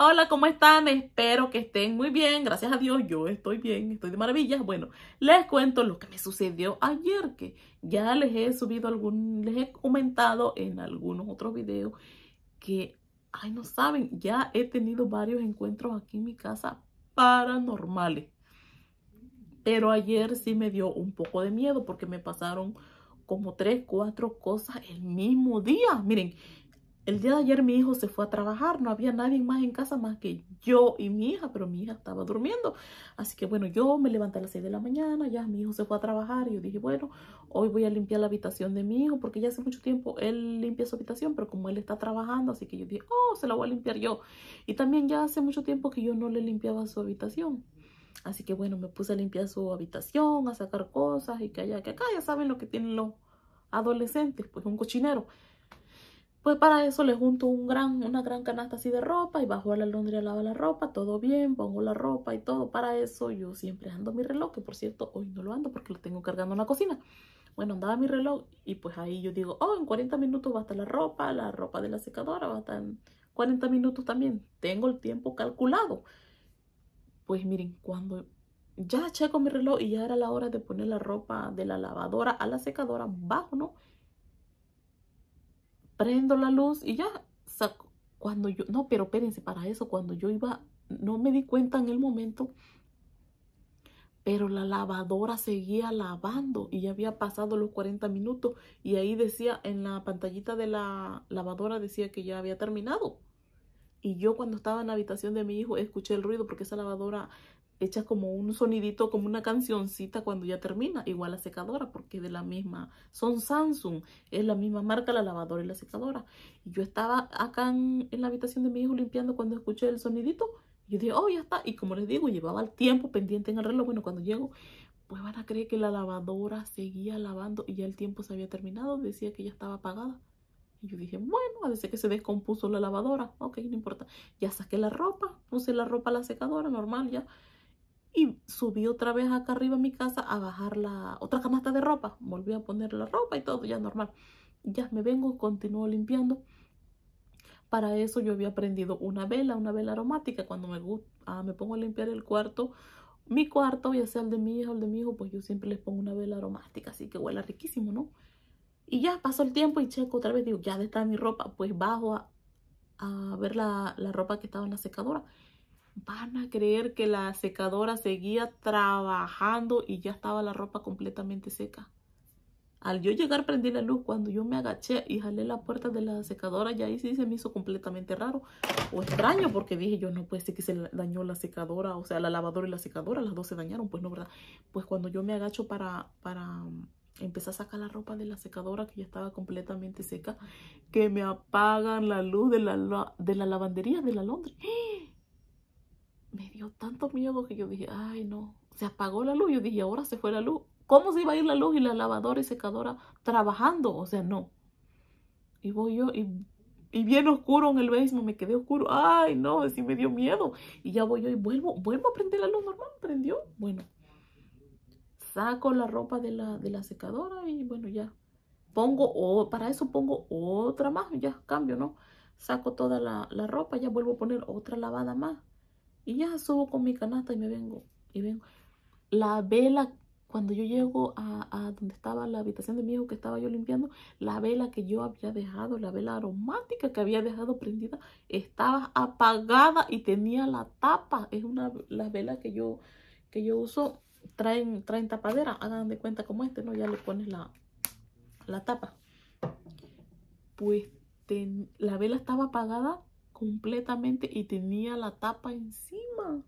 Hola, ¿cómo están? Espero que estén muy bien. Gracias a Dios, yo estoy bien, estoy de maravillas. Bueno, les cuento lo que me sucedió ayer, que ya les he subido algún, les he comentado en algunos otros videos que, ay, no saben, ya he tenido varios encuentros aquí en mi casa paranormales. Pero ayer sí me dio un poco de miedo porque me pasaron como tres, cuatro cosas el mismo día. Miren, el día de ayer mi hijo se fue a trabajar, no había nadie más en casa más que yo y mi hija, pero mi hija estaba durmiendo. Así que bueno, yo me levanté a las 6 de la mañana, ya mi hijo se fue a trabajar y yo dije, bueno, hoy voy a limpiar la habitación de mi hijo porque ya hace mucho tiempo él limpia su habitación, pero como él está trabajando, así que yo dije, oh, se la voy a limpiar yo. Y también ya hace mucho tiempo que yo no le limpiaba su habitación. Así que bueno, me puse a limpiar su habitación, a sacar cosas y que allá, que acá, ya saben lo que tienen los adolescentes, pues un cochinero. Pues para eso le junto un gran, una gran canasta así de ropa y bajo a la Londres a lavar la ropa, todo bien, pongo la ropa y todo. Para eso yo siempre ando mi reloj, que por cierto hoy no lo ando porque lo tengo cargando en la cocina. Bueno, andaba mi reloj y pues ahí yo digo, oh, en 40 minutos va a estar la ropa, la ropa de la secadora va a estar en 40 minutos también. Tengo el tiempo calculado. Pues miren, cuando ya checo mi reloj y ya era la hora de poner la ropa de la lavadora a la secadora bajo, ¿no? prendo la luz y ya saco. Cuando yo, no, pero espérense, para eso, cuando yo iba, no me di cuenta en el momento, pero la lavadora seguía lavando y ya había pasado los 40 minutos y ahí decía, en la pantallita de la lavadora decía que ya había terminado. Y yo cuando estaba en la habitación de mi hijo escuché el ruido porque esa lavadora echa como un sonidito, como una cancioncita cuando ya termina. Igual la secadora, porque de la misma. Son Samsung, es la misma marca, la lavadora y la secadora. Y yo estaba acá en, la habitación de mi hijo limpiando cuando escuché el sonidito. Y yo dije, oh, ya está. Y como les digo, llevaba el tiempo pendiente en el reloj. Bueno, cuando llego, pues van a creer que la lavadora seguía lavando y ya el tiempo se había terminado. Decía que ya estaba apagada. Y yo dije, bueno, a decir que se descompuso la lavadora. Ok, no importa. Ya saqué la ropa, puse la ropa a la secadora, normal ya. Y subí otra vez acá arriba a mi casa a bajar la otra canasta de ropa. Volví a poner la ropa y todo, ya normal. Ya me vengo, continúo limpiando. Para eso yo había prendido una vela, una vela aromática. Cuando me, ah, me pongo a limpiar el cuarto, mi cuarto, ya sea el de mi hija o el de mi hijo, pues yo siempre les pongo una vela aromática, así que huela riquísimo, ¿no? Y ya pasó el tiempo y checo otra vez, digo, ya está mi ropa, pues bajo a, a ver la, la ropa que estaba en la secadora van a creer que la secadora seguía trabajando y ya estaba la ropa completamente seca. Al yo llegar prendí la luz, cuando yo me agaché y jalé la puerta de la secadora, y ahí sí se me hizo completamente raro o extraño, porque dije yo, no puede ser que se dañó la secadora, o sea, la lavadora y la secadora, las dos se dañaron, pues no, ¿verdad? Pues cuando yo me agacho para, para mm, empezar a sacar la ropa de la secadora que ya estaba completamente seca, que me apagan la luz de la, de la lavandería de la Londres tanto miedo que yo dije, ay no, se apagó la luz. Yo dije, ahora se fue la luz. ¿Cómo se iba a ir la luz y la lavadora y secadora trabajando? O sea, no. Y voy yo y, y bien oscuro en el mismo me quedé oscuro. Ay, no, así me dio miedo. Y ya voy yo y vuelvo, vuelvo a prender la luz normal, prendió. Bueno, saco la ropa de la, de la secadora y bueno, ya. Pongo, o, para eso pongo otra más, ya cambio, ¿no? Saco toda la, la ropa, ya vuelvo a poner otra lavada más y ya subo con mi canasta y me vengo. Y vengo. La vela, cuando yo llego a, donde estaba la habitación de mi hijo que estaba yo limpiando, la vela que yo había dejado, la vela aromática que había dejado prendida, estaba apagada y tenía la tapa. Es una las velas que yo, que yo uso. Traen, traen tapadera, hagan de cuenta como este, ¿no? Ya le pones la, tapa. Pues la vela estaba apagada completamente y tenía la tapa encima.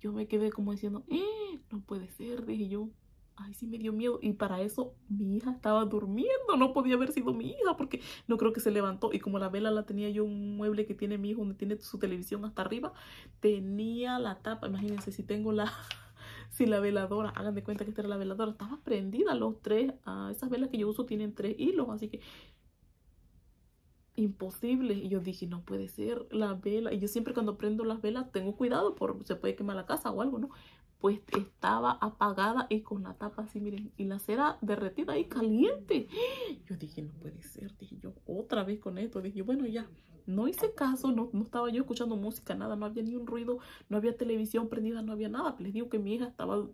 Yo me quedé como diciendo, eh, no puede ser, dije yo. Ay, sí me dio miedo. Y para eso mi hija estaba durmiendo. No podía haber sido mi hija porque no creo que se levantó. Y como la vela la tenía yo, un mueble que tiene mi hijo donde tiene su televisión hasta arriba, tenía la tapa. Imagínense si tengo la... Si la veladora, hagan de cuenta que esta era la veladora, estaba prendida los tres. Ah, esas velas que yo uso tienen tres hilos, así que imposible. Y yo dije, no puede ser, la vela. Y yo siempre cuando prendo las velas tengo cuidado porque se puede quemar la casa o algo, ¿no? Pues estaba apagada y con la tapa así, miren, y la cera derretida y caliente. Yo dije, no puede ser, dije yo, otra vez con esto. Dije, bueno, ya, no hice caso, no, no estaba yo escuchando música, nada, no había ni un ruido, no había televisión prendida, no había nada. Les digo que mi hija estaba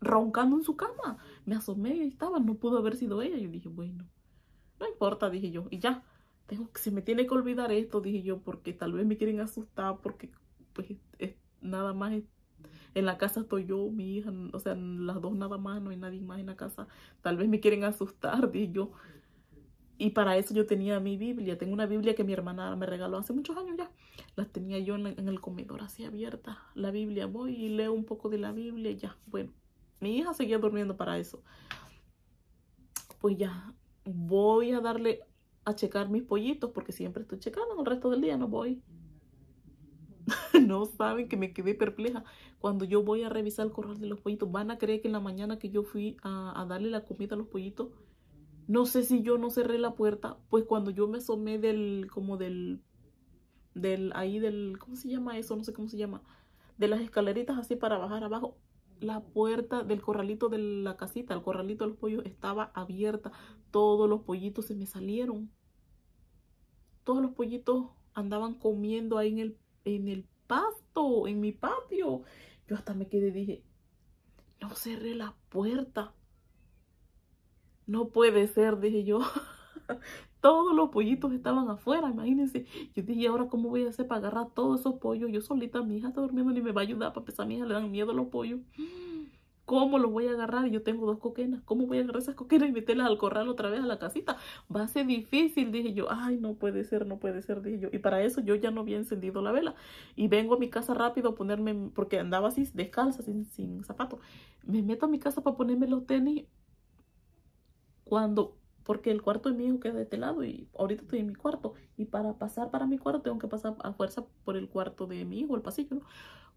roncando en su cama. Me asomé y estaba, no pudo haber sido ella. Yo dije, bueno, no importa, dije yo, y ya se me tiene que olvidar esto, dije yo, porque tal vez me quieren asustar, porque pues nada más en la casa estoy yo, mi hija, o sea, las dos nada más, no hay nadie más en la casa, tal vez me quieren asustar, dije yo. Y para eso yo tenía mi Biblia, tengo una Biblia que mi hermana me regaló hace muchos años ya, la tenía yo en, en el comedor así abierta, la Biblia, voy y leo un poco de la Biblia, ya, bueno, mi hija seguía durmiendo para eso. Pues ya, voy a darle a checar mis pollitos porque siempre estoy checando el resto del día, no voy. no saben que me quedé perpleja. Cuando yo voy a revisar el corral de los pollitos, van a creer que en la mañana que yo fui a, darle la comida a los pollitos, no sé si yo no cerré la puerta, pues cuando yo me asomé del, como del, del, ahí del, ¿cómo se llama eso? No sé cómo se llama. De las escaleritas así para bajar abajo, la puerta del corralito de la casita, el corralito de los pollos estaba abierta. Todos los pollitos se me salieron. Todos los pollitos andaban comiendo ahí en el, en el pasto, en mi patio. Yo hasta me quedé, dije, no cerré la puerta. No puede ser, dije yo. todos los pollitos estaban afuera, imagínense. Yo dije, ahora cómo voy a hacer para agarrar todos esos pollos? Yo solita, mi hija está durmiendo, ni me va a ayudar, para esa a mi hija le dan miedo a los pollos. ¿Cómo los voy a agarrar? Yo tengo dos coquenas. ¿Cómo voy a agarrar esas coquenas y meterlas al corral otra vez a la casita? Va a ser difícil, dije yo. Ay, no puede ser, no puede ser, dije yo. Y para eso yo ya no había encendido la vela. Y vengo a mi casa rápido a ponerme, porque andaba así descalza, sin zapato. Me meto a mi casa para ponerme los tenis. Cuando porque el cuarto de mi hijo queda de este lado y ahorita estoy en mi cuarto y para pasar para mi cuarto tengo que pasar a fuerza por el cuarto de mi hijo, el pasillo.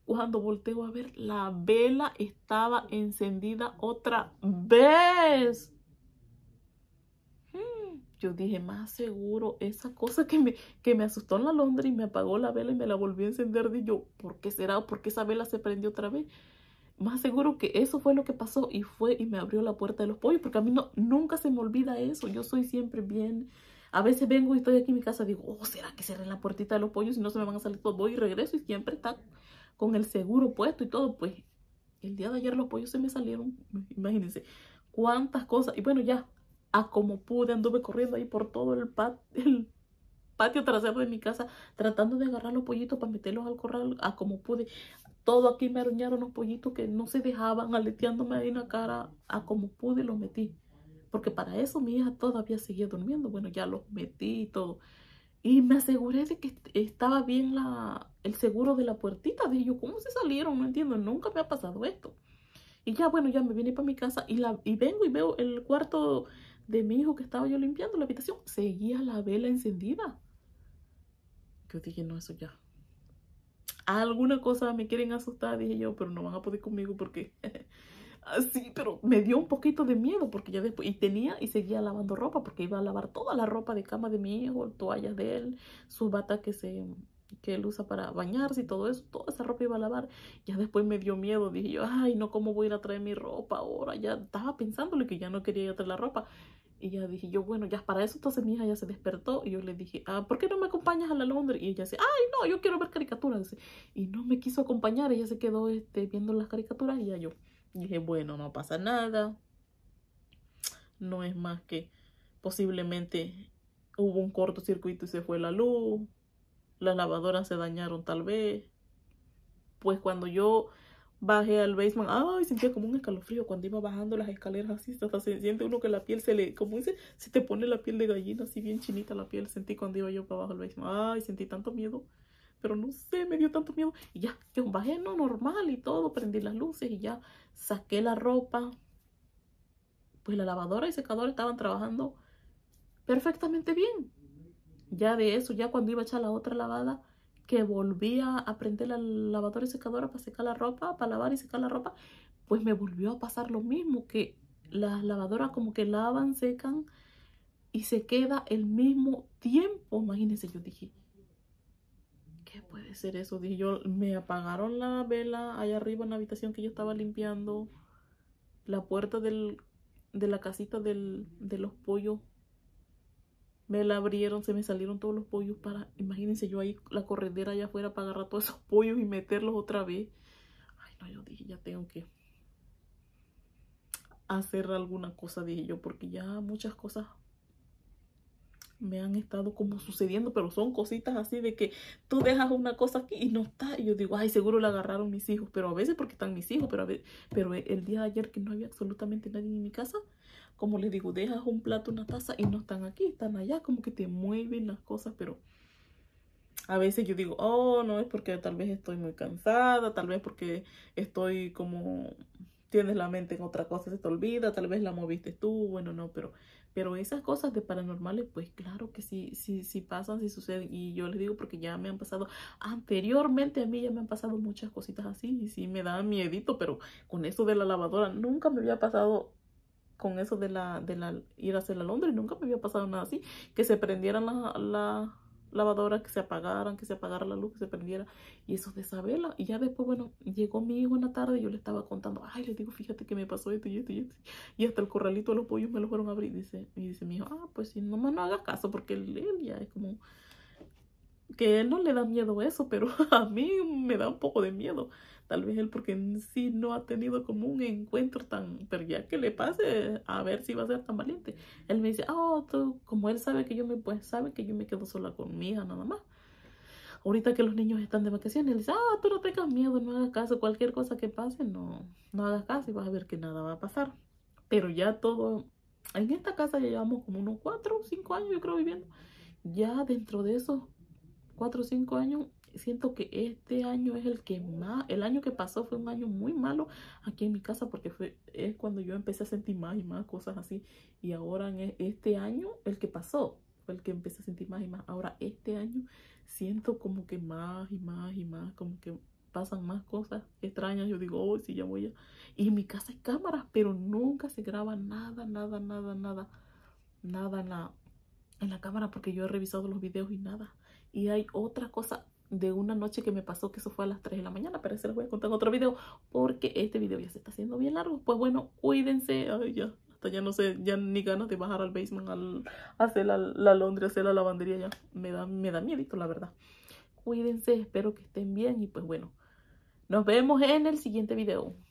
Cuando volteo a ver, la vela estaba encendida otra vez. Hmm. Yo dije, más seguro, esa cosa que me, que me asustó en la Londra y me apagó la vela y me la volvió a encender. Y yo, ¿por qué será? ¿Por qué esa vela se prendió otra vez? más seguro que eso fue lo que pasó y fue y me abrió la puerta de los pollos, porque a mí no, nunca se me olvida eso, yo soy siempre bien, a veces vengo y estoy aquí en mi casa, digo, oh, ¿será que cerré la puertita de los pollos y no se me van a salir todos? Pues voy y regreso y siempre está con el seguro puesto y todo, pues el día de ayer los pollos se me salieron, imagínense, cuántas cosas, y bueno, ya, a como pude, anduve corriendo ahí por todo el, pat el patio trasero de mi casa, tratando de agarrar los pollitos para meterlos al corral, a como pude, todo aquí me arañaron los pollitos que no se dejaban, aleteándome ahí en la cara, a como pude los metí. Porque para eso mi hija todavía seguía durmiendo. Bueno, ya los metí y todo. Y me aseguré de que estaba bien la, el seguro de la puertita. de yo, ¿cómo se salieron? No entiendo, nunca me ha pasado esto. Y ya, bueno, ya me vine para mi casa y, la, y vengo y veo el cuarto de mi hijo que estaba yo limpiando la habitación. Seguía la vela encendida. Yo dije, no, eso ya, alguna cosa me quieren asustar, dije yo, pero no van a poder conmigo porque... así, ah, pero me dio un poquito de miedo porque ya después... Y tenía y seguía lavando ropa porque iba a lavar toda la ropa de cama de mi hijo, toallas de él, su bata que se que él usa para bañarse y todo eso, toda esa ropa iba a lavar. Ya después me dio miedo, dije yo, ay, no, ¿cómo voy a ir a traer mi ropa ahora? Ya estaba pensándole que ya no quería ir a traer la ropa. Y ya dije yo, bueno, ya para eso entonces mi hija ya se despertó y yo le dije, ah, ¿por qué no me acompañas a la Londres? Y ella dice, ay, no, yo quiero ver caricaturas. Y no me quiso acompañar, ella se quedó este, viendo las caricaturas y ya yo dije, bueno, no pasa nada. No es más que posiblemente hubo un cortocircuito y se fue la luz. Las lavadoras se dañaron tal vez. Pues cuando yo Bajé al basement. Ay, sentía como un escalofrío cuando iba bajando las escaleras así. Hasta se siente uno que la piel se le, como dice, se te pone la piel de gallina, así bien chinita la piel. Sentí cuando iba yo para abajo al basement. Ay, sentí tanto miedo. Pero no sé, me dio tanto miedo. Y ya, yo bajé no normal y todo. Prendí las luces y ya saqué la ropa. Pues la lavadora y secadora estaban trabajando perfectamente bien. Ya de eso, ya cuando iba a echar la otra lavada, que volvía a prender la lavadora y secadora para secar la ropa, para lavar y secar la ropa, pues me volvió a pasar lo mismo, que las lavadoras como que lavan, secan y se queda el mismo tiempo. Imagínense, yo dije, ¿qué puede ser eso? Dije yo, me apagaron la vela allá arriba en la habitación que yo estaba limpiando, la puerta de la casita de los pollos me la abrieron, se me salieron todos los pollos para, imagínense yo ahí la corredera allá afuera para agarrar todos esos pollos y meterlos otra vez. Ay, no, yo dije, ya tengo que hacer alguna cosa, dije yo, porque ya muchas cosas me han estado como sucediendo, pero son cositas así de que tú dejas una cosa aquí y no está. Y yo digo, ay, seguro la agarraron mis hijos, pero a veces porque están mis hijos, pero, a veces, pero e-, el día de ayer que no había absolutamente nadie en mi casa, como les digo, dejas un plato, una taza y no están aquí, están allá, como que te mueven las cosas, pero a veces yo digo, oh, no, es porque tal vez estoy muy cansada, tal vez porque estoy como tienes la mente en otra cosa, se te olvida, tal vez la moviste tú, bueno, no, pero, pero esas cosas de paranormales, pues claro que sí, sí, sí pasan, sí suceden. Y yo les digo porque ya me han pasado, anteriormente a mí ya me han pasado muchas cositas así y sí me da miedito, pero con eso de la lavadora nunca me había pasado con eso de la, de la ir a hacer la Londres, nunca me había pasado nada así, que se prendieran las... la lavadoras que se apagaran, que se apagara la luz, que se perdiera. Y eso de vela Y ya después, bueno, llegó mi hijo en la tarde y yo le estaba contando, ay, le digo, fíjate que me pasó esto y esto y esto. Y hasta el corralito de los pollos me lo fueron a abrir. Dice, y dice mi hijo, ah, pues si nomás no hagas caso, porque él, él ya es como que él no le da miedo eso, pero a mí me da un poco de miedo. Tal vez él porque en sí no ha tenido como un encuentro tan, pero ya que le pase, a ver si va a ser tan valiente. Él me dice, oh, tú, como él sabe que yo me, pues sabe que yo me quedo sola con mi nada más. Ahorita que los niños están de vacaciones, él dice, ah, tú no tengas miedo, no hagas caso, cualquier cosa que pase, no, no hagas caso y vas a ver que nada va a pasar. Pero ya todo, en esta casa ya llevamos como unos cuatro o cinco años, yo creo, viviendo. Ya dentro de esos cuatro o cinco años siento que este año es el que más, el año que pasó fue un año muy malo aquí en mi casa porque fue, es cuando yo empecé a sentir más y más cosas así. Y ahora en e, este año, el que pasó, fue el que empecé a sentir más y más. Ahora este año siento como que más y más y más, como que pasan más cosas extrañas. Yo digo, oh, sí, ya voy a... Y en mi casa hay cámaras, pero nunca se graba nada, nada, nada, nada, nada en la, en la cámara porque yo he revisado los videos y nada. Y hay otra cosa de una noche que me pasó, que eso fue a las 3 de la mañana, pero se los voy a contar en otro video, porque este video ya se está haciendo bien largo. Pues bueno, cuídense, Ay, ya, hasta ya no sé, ya ni ganas de bajar al basement, al, hacer la, la Londres, hacer la lavandería, ya me da, me da la verdad. Cuídense, espero que estén bien y pues bueno, nos vemos en el siguiente video.